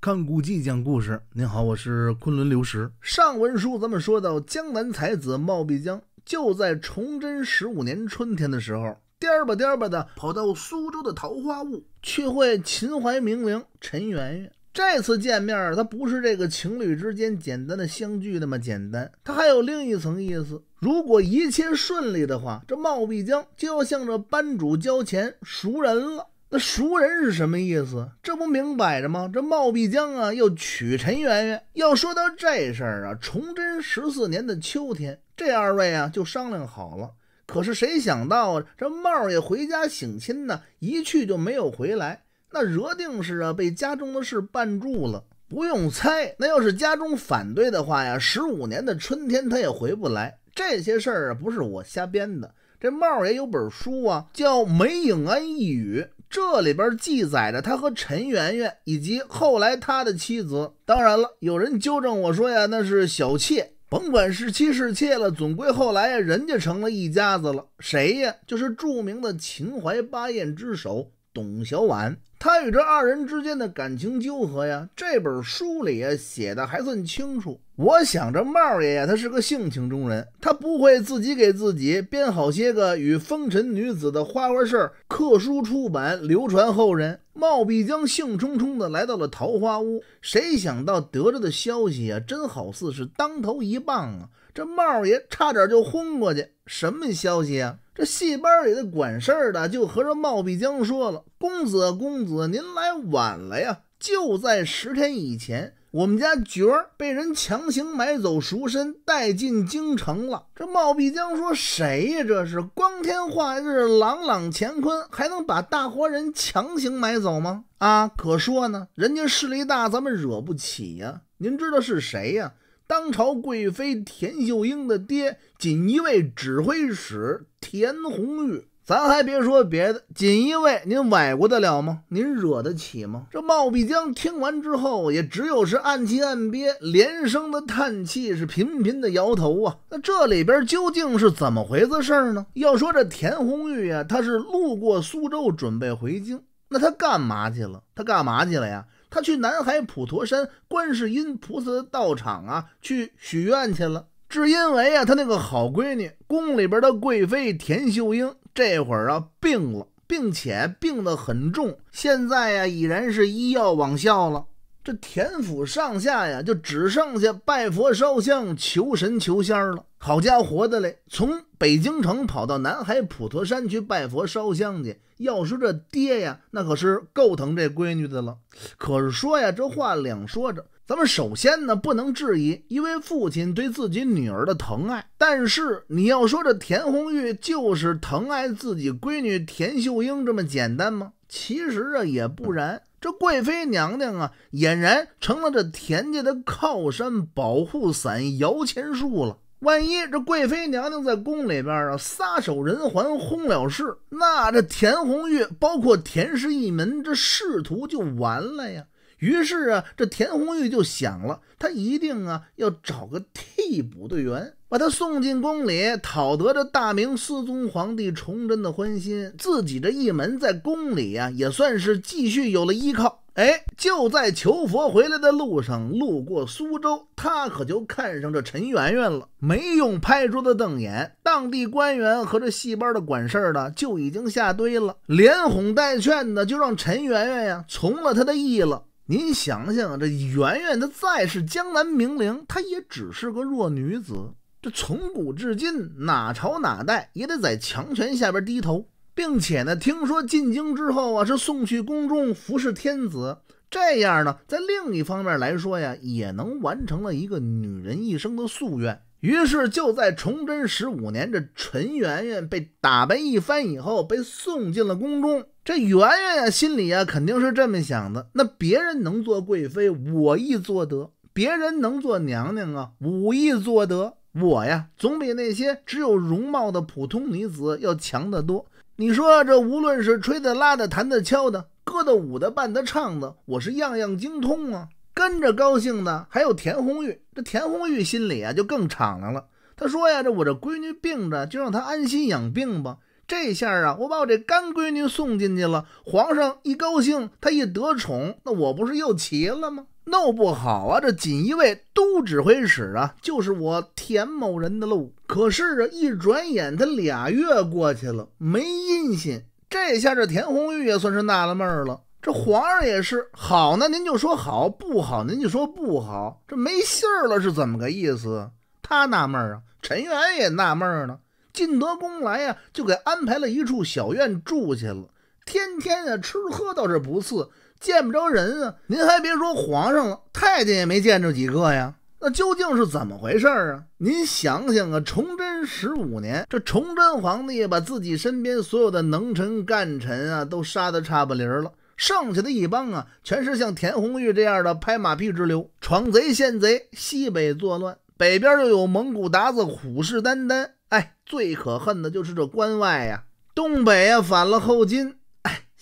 看古迹讲故事，您好，我是昆仑刘石。上文书咱们说到江南才子冒碧江，就在崇祯十五年春天的时候，颠吧颠吧的跑到苏州的桃花坞去会秦淮名伶陈圆圆。这次见面，他不是这个情侣之间简单的相聚那么简单，他还有另一层意思。如果一切顺利的话，这冒碧江就要向着班主交钱赎人了。那赎人是什么意思？这不明摆着吗？这茂碧江啊要娶陈圆圆。要说到这事儿啊，崇祯十四年的秋天，这二位啊就商量好了。可是谁想到啊，这茂爷回家省亲呢，一去就没有回来。那惹定是啊，被家中的事绊住了。不用猜，那要是家中反对的话呀，十五年的春天他也回不来。这些事儿啊，不是我瞎编的。这茂爷有本书啊，叫《梅影庵一语》。这里边记载着他和陈圆圆，以及后来他的妻子。当然了，有人纠正我说呀，那是小妾，甭管是妻是妾了，总归后来呀，人家成了一家子了。谁呀？就是著名的秦淮八艳之首董小宛。他与这二人之间的感情纠合呀，这本书里啊写的还算清楚。我想这帽爷呀，他是个性情中人，他不会自己给自己编好些个与风尘女子的花花事儿，刻书出版流传后人。冒辟江兴冲冲的来到了桃花屋，谁想到得着的消息啊，真好似是当头一棒啊！这帽爷差点就昏过去。什么消息啊？这戏班里的管事儿的就和这冒碧江说了：“公子，公子，您来晚了呀！就在十天以前，我们家角儿被人强行买走赎身，带进京城了。”这冒碧江说：“谁呀？这是光天化日，朗朗乾坤，还能把大活人强行买走吗？啊，可说呢，人家势力大，咱们惹不起呀。您知道是谁呀？”当朝贵妃田秀英的爹，锦衣卫指挥使田红玉，咱还别说别的，锦衣卫您崴过得了吗？您惹得起吗？这茂碧江听完之后，也只有是暗气暗憋，连声的叹气，是频频的摇头啊。那这里边究竟是怎么回子事儿呢？要说这田红玉啊，他是路过苏州，准备回京，那他干嘛去了？他干嘛去了呀？他去南海普陀山观世音菩萨的道场啊，去许愿去了。只因为啊，他那个好闺女宫里边的贵妃田秀英这会儿啊病了，并且病得很重，现在呀已然是医药往效了。这田府上下呀，就只剩下拜佛烧香、求神求仙了。好家伙的嘞！从北京城跑到南海普陀山去拜佛烧香去。要说这爹呀，那可是够疼这闺女的了。可是说呀，这话两说着，咱们首先呢不能质疑，一位父亲对自己女儿的疼爱。但是你要说这田红玉就是疼爱自己闺女田秀英这么简单吗？其实啊也不然。这贵妃娘娘啊，俨然成了这田家的靠山、保护伞、摇钱树了。万一这贵妃娘娘在宫里边啊撒手人寰轰了事，那这田红玉包括田氏一门这仕途就完了呀。于是啊，这田红玉就想了，他一定啊要找个替补队员，把他送进宫里，讨得这大明思宗皇帝崇祯的欢心，自己这一门在宫里啊也算是继续有了依靠。哎，就在求佛回来的路上，路过苏州，他可就看上这陈圆圆了。没用拍桌子瞪眼，当地官员和这戏班的管事儿的就已经下堆了，连哄带劝的，就让陈圆圆呀从了他的意了。您想想，这圆圆她再是江南名伶，她也只是个弱女子，这从古至今，哪朝哪代也得在强权下边低头。并且呢，听说进京之后啊，是送去宫中服侍天子。这样呢，在另一方面来说呀，也能完成了一个女人一生的夙愿。于是就在崇祯十五年，这陈圆圆被打扮一番以后，被送进了宫中。这圆圆呀，心里呀肯定是这么想的：那别人能做贵妃，我亦做得；别人能做娘娘啊，我亦做得。我呀，总比那些只有容貌的普通女子要强得多。你说这无论是吹的拉的弹的敲的歌的舞的伴的唱的，我是样样精通啊！跟着高兴的还有田红玉，这田红玉心里啊就更敞亮了。他说呀：“这我这闺女病着，就让她安心养病吧。这下啊，我把我这干闺女送进去了，皇上一高兴，她一得宠，那我不是又齐了吗？”弄不好啊，这锦衣卫都指挥使啊，就是我田某人的喽。可是啊，一转眼他俩月过去了，没音信。这下这田红玉也算是纳了闷儿了。这皇上也是好呢，您就说好；不好，您就说不好。这没信儿了，是怎么个意思？他纳闷儿啊。陈元也纳闷儿呢。进德宫来呀，就给安排了一处小院住下了，天天啊吃喝倒是不次。见不着人啊！您还别说，皇上了，太监也没见着几个呀。那究竟是怎么回事儿啊？您想想啊，崇祯十五年，这崇祯皇帝把自己身边所有的能臣干臣啊，都杀得差不离儿了。剩下的一帮啊，全是像田弘遇这样的拍马屁之流，闯贼、献贼，西北作乱，北边又有蒙古鞑子虎视眈眈。哎，最可恨的就是这关外呀，东北啊，反了后金。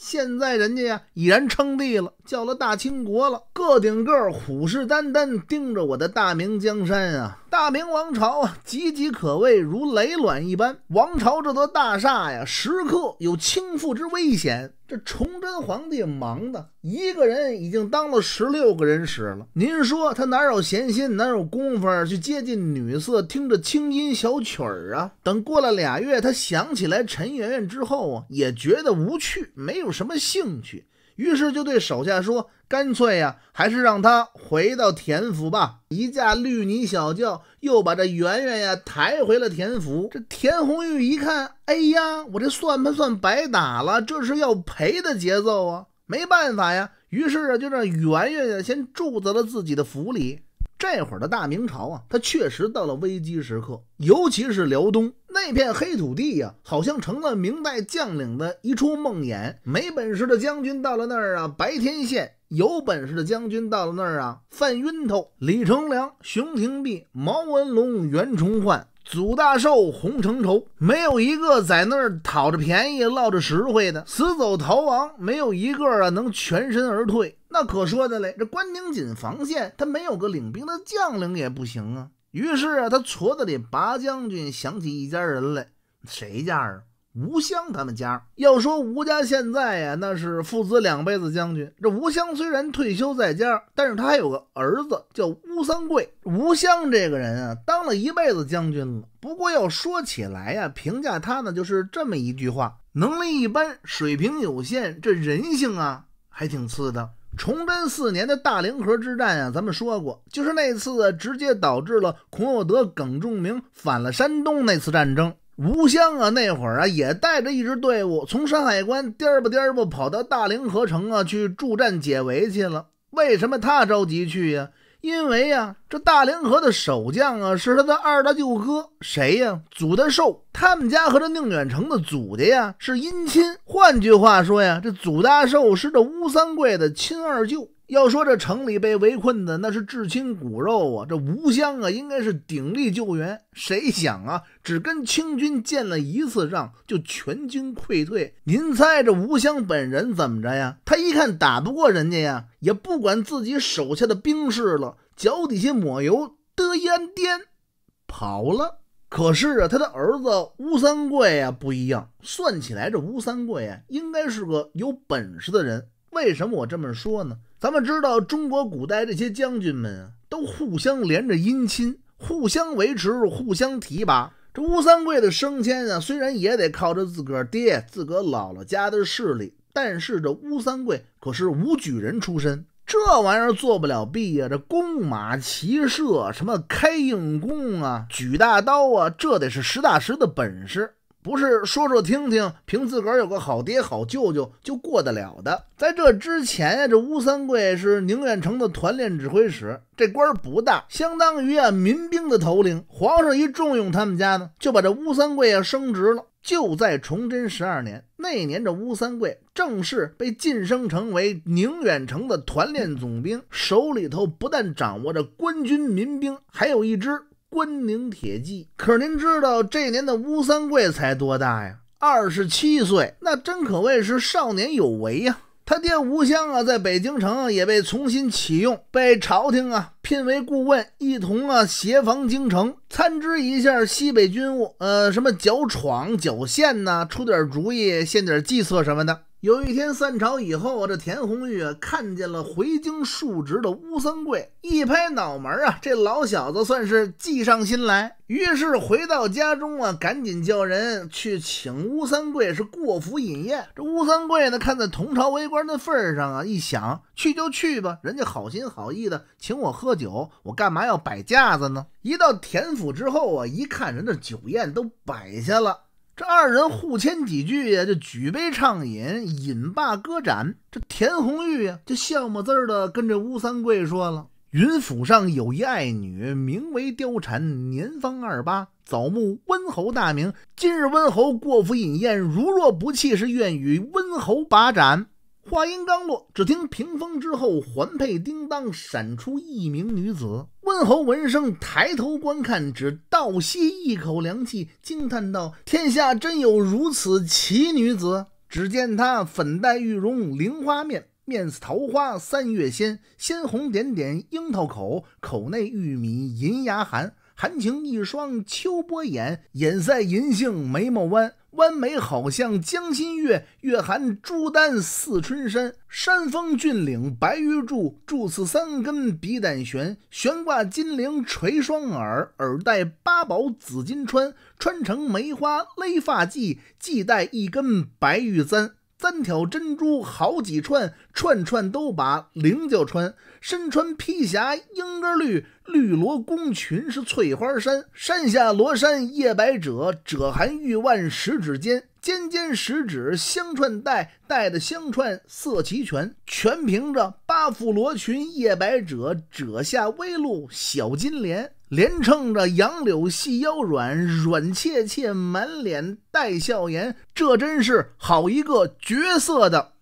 现在人家呀，已然称帝了，叫了大清国了，个顶个虎视眈眈盯着我的大明江山啊！大明王朝啊，岌岌可危，如雷卵一般。王朝这座大厦呀，时刻有倾覆之危险。这崇祯皇帝忙的，一个人已经当了十六个人使了。您说他哪有闲心，哪有功夫去接近女色，听着清音小曲儿啊？等过了俩月，他想起来陈圆圆之后啊，也觉得无趣，没有什么兴趣。于是就对手下说：“干脆呀，还是让他回到田府吧。”一架绿泥小轿又把这圆圆呀抬回了田府。这田红玉一看，哎呀，我这算不算白打了？这是要赔的节奏啊！没办法呀，于是啊，就让圆圆呀先住在了自己的府里。这会儿的大明朝啊，它确实到了危机时刻，尤其是辽东那片黑土地呀，好像成了明代将领的一出梦魇。没本事的将军到了那儿啊，白天线；有本事的将军到了那儿啊，犯晕头。李成梁、熊廷弼、毛文龙、袁崇焕、祖大寿、洪承畴，没有一个在那儿讨着便宜、捞着实惠的，死走逃亡，没有一个啊能全身而退。那可说的嘞！这关宁锦防线，他没有个领兵的将领也不行啊。于是啊，他矬子里拔将军，想起一家人来。谁家啊？吴襄他们家。要说吴家现在呀，那是父子两辈子将军。这吴襄虽然退休在家，但是他还有个儿子叫吴三桂。吴襄这个人啊，当了一辈子将军了。不过要说起来呀，评价他呢，就是这么一句话：能力一般，水平有限，这人性啊，还挺次的。崇祯四年的大凌河之战啊，咱们说过，就是那次直接导致了孔有德、耿仲明反了山东那次战争。吴襄啊，那会儿啊，也带着一支队伍从山海关颠儿吧颠儿吧跑到大凌河城啊去助战解围去了。为什么他着急去呀？因为呀，这大凌河的守将啊，是他的二大舅哥，谁呀？祖大寿。他们家和这宁远城的祖家呀是姻亲。换句话说呀，这祖大寿是这吴三桂的亲二舅。要说这城里被围困的那是至亲骨肉啊，这吴襄啊应该是鼎力救援，谁想啊只跟清军见了一次仗就全军溃退。您猜这吴襄本人怎么着呀？他一看打不过人家呀，也不管自己手下的兵士了，脚底下抹油得烟颠跑了。可是啊，他的儿子吴三桂啊不一样，算起来这吴三桂啊应该是个有本事的人。为什么我这么说呢？咱们知道，中国古代这些将军们都互相连着姻亲，互相维持，互相提拔。这吴三桂的升迁啊，虽然也得靠着自个儿爹、自个儿姥姥家的势力，但是这吴三桂可是武举人出身，这玩意儿做不了弊呀。这弓马骑射，什么开硬弓啊，举大刀啊，这得是实打实的本事。不是说说听听，凭自个儿有个好爹好舅舅就过得了的。在这之前呀，这吴三桂是宁远城的团练指挥使，这官不大，相当于啊民兵的头领。皇上一重用他们家呢，就把这吴三桂啊升职了。就在崇祯十二年，那年这吴三桂正式被晋升成为宁远城的团练总兵，手里头不但掌握着官军、民兵，还有一支。关宁铁骑，可是您知道这年的吴三桂才多大呀？二十七岁，那真可谓是少年有为呀！他爹吴襄啊，在北京城也被重新启用，被朝廷啊聘为顾问，一同啊协防京城，参知一下西北军务，呃，什么剿闯、剿陷呐，出点主意，献点计策什么的。有一天散朝以后啊，这田红玉看见了回京述职的吴三桂，一拍脑门啊，这老小子算是计上心来。于是回到家中啊，赶紧叫人去请吴三桂是过府饮宴。这吴三桂呢，看在同朝为官的份上啊，一想去就去吧，人家好心好意的请我喝酒，我干嘛要摆架子呢？一到田府之后啊，一看人的酒宴都摆下了。这二人互谦几句呀，就举杯畅饮，饮罢歌盏。这田红玉呀，就笑么滋儿的跟这吴三桂说了：“云府上有一爱女，名为貂蝉，年方二八，早慕温侯大名。今日温侯过府饮宴，如若不弃，是愿与温侯把盏。”话音刚落，只听屏风之后环佩叮当，闪出一名女子。温侯闻声抬头观看，只倒吸一口凉气，惊叹道：“天下真有如此奇女子！”只见她粉黛玉容，菱花面，面似桃花三月鲜，鲜红点点樱桃口，口内玉米银牙寒，含情一双秋波眼，眼赛银杏眉毛弯。弯眉好像江心月，月含朱丹似春山。山峰峻岭白玉柱，柱似三根鼻胆悬。悬挂金铃垂双耳，耳戴八宝紫金穿，穿成梅花勒发髻，髻带一根白玉簪。三挑珍珠，好几串，串串都把菱角穿。身穿披霞莺歌绿绿罗宫裙，是翠花衫。山下罗衫夜白褶，褶含玉腕十指尖，尖尖十指香串带，带的香串色齐全，全凭着八副罗裙夜白褶，褶下微露小金莲。连称着杨柳细腰软软怯怯，满脸带笑颜，这真是好一个绝色的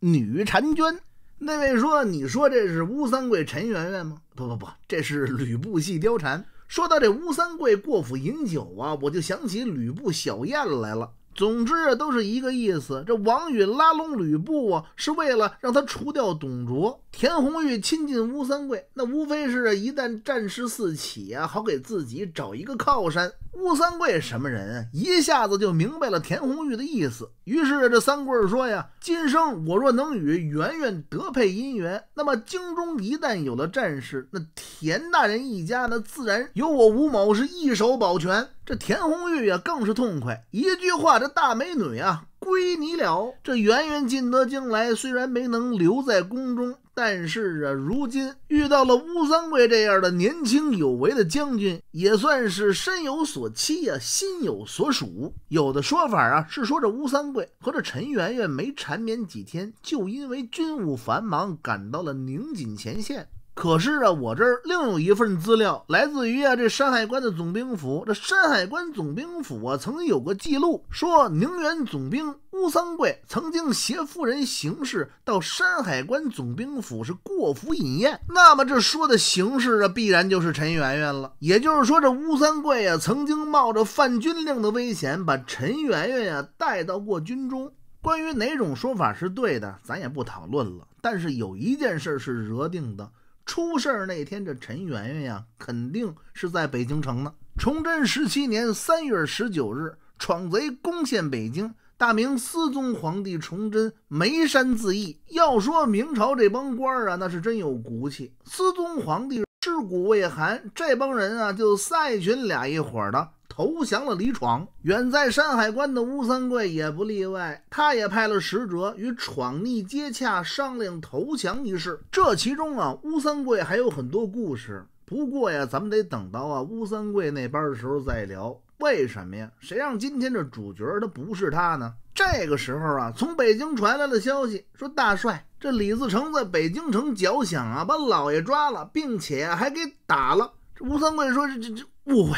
女婵娟。那位说，你说这是吴三桂陈圆圆吗？不不不，这是吕布戏貂蝉。说到这吴三桂过府饮酒啊，我就想起吕布小宴来了。总之啊，都是一个意思。这王允拉拢吕布啊，是为了让他除掉董卓；田红玉亲近吴三桂，那无非是一旦战事四起啊，好给自己找一个靠山。吴三桂什么人啊？一下子就明白了田红玉的意思。于是这三桂说呀：“今生我若能与圆圆得配姻缘，那么京中一旦有了战事，那田大人一家呢，自然由我吴某是一手保全。”这田红玉啊，更是痛快，一句话：“这大美女啊，归你了。”这圆圆进得京来，虽然没能留在宫中。但是啊，如今遇到了吴三桂这样的年轻有为的将军，也算是身有所期啊，心有所属。有的说法啊，是说这吴三桂和这陈圆圆没缠绵几天，就因为军务繁忙，赶到了宁锦前线。可是啊，我这儿另有一份资料，来自于啊这山海关的总兵府。这山海关总兵府，啊，曾经有个记录，说宁远总兵。吴三桂曾经携夫人行事到山海关总兵府是过府饮宴，那么这说的行事啊，必然就是陈圆圆了。也就是说，这吴三桂啊曾经冒着犯军令的危险，把陈圆圆呀带到过军中。关于哪种说法是对的，咱也不讨论了。但是有一件事是惹定的：出事儿那天，这陈圆圆呀肯定是在北京城呢。崇祯十七年三月十九日，闯贼攻陷北京。大明思宗皇帝崇祯眉山自缢，要说明朝这帮官儿啊，那是真有骨气。思宗皇帝尸骨未寒，这帮人啊就赛群俩一伙儿的投降了李闯。远在山海关的吴三桂也不例外，他也派了使者与闯逆接洽，商量投降一事。这其中啊，吴三桂还有很多故事。不过呀，咱们得等到啊吴三桂那班的时候再聊。为什么呀？谁让今天这主角他不是他呢？这个时候啊，从北京传来了消息，说大帅这李自成在北京城缴饷啊，把老爷抓了，并且还给打了。这吴三桂说这这这误会，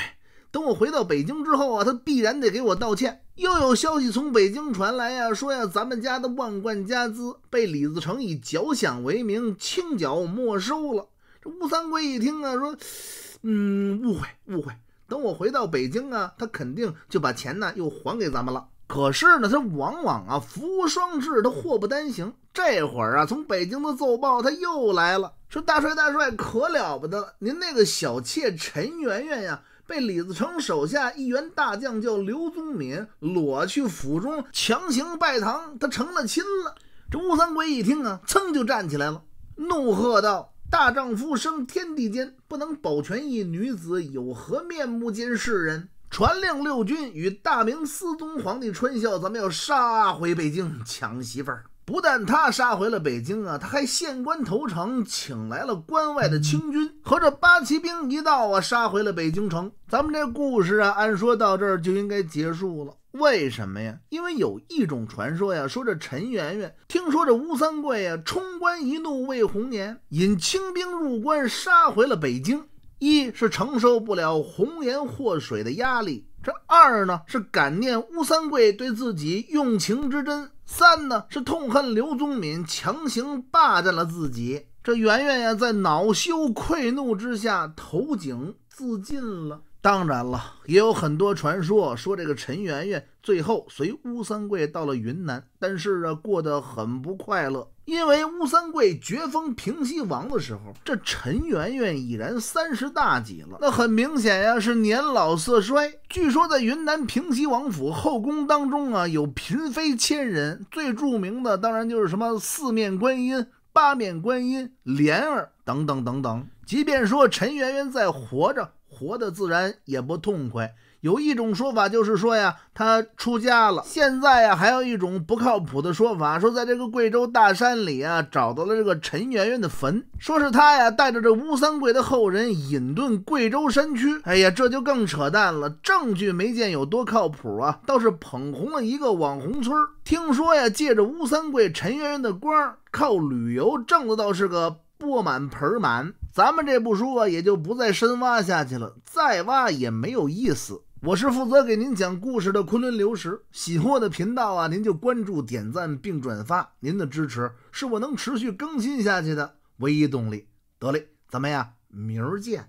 等我回到北京之后啊，他必然得给我道歉。又有消息从北京传来啊，说呀咱们家的万贯家资被李自成以缴饷为名清缴没收了。这吴三桂一听啊，说，嗯，误会，误会。等我回到北京啊，他肯定就把钱呢又还给咱们了。可是呢，他往往啊福无双至，他祸不单行。这会儿啊，从北京的奏报他又来了，说大帅大帅可了不得了，您那个小妾陈圆圆呀，被李自成手下一员大将叫刘宗敏裸去府中，强行拜堂，他成了亲了。这吴三桂一听啊，噌就站起来了，怒喝道。大丈夫生天地间，不能保全一女子，有何面目见世人？传令六军与大明思宗皇帝春孝，咱们要杀回北京抢媳妇儿。不但他杀回了北京啊，他还献官投诚，请来了关外的清军和这八旗兵一道啊，杀回了北京城。咱们这故事啊，按说到这儿就应该结束了。为什么呀？因为有一种传说呀，说这陈圆圆听说这吴三桂呀冲冠一怒为红颜，引清兵入关杀回了北京。一是承受不了红颜祸水的压力，这二呢是感念吴三桂对自己用情之真，三呢是痛恨刘宗敏强行霸占了自己。这圆圆呀，在恼羞愧怒之下投井自尽了。当然了，也有很多传说说这个陈圆圆最后随吴三桂到了云南，但是啊，过得很不快乐，因为吴三桂绝封平西王的时候，这陈圆圆已然三十大几了，那很明显呀是年老色衰。据说在云南平西王府后宫当中啊，有嫔妃千人，最著名的当然就是什么四面观音、八面观音、莲儿等等等等。即便说陈圆圆在活着。活的自然也不痛快。有一种说法就是说呀，他出家了。现在呀，还有一种不靠谱的说法，说在这个贵州大山里啊，找到了这个陈圆圆的坟，说是他呀带着这吴三桂的后人隐遁贵州山区。哎呀，这就更扯淡了，证据没见有多靠谱啊，倒是捧红了一个网红村。听说呀，借着吴三桂、陈圆圆的光，靠旅游挣的倒是个钵满盆满。咱们这部书啊，也就不再深挖下去了，再挖也没有意思。我是负责给您讲故事的昆仑流石，喜获的频道啊，您就关注、点赞并转发，您的支持是我能持续更新下去的唯一动力。得嘞，咱们呀，明儿见。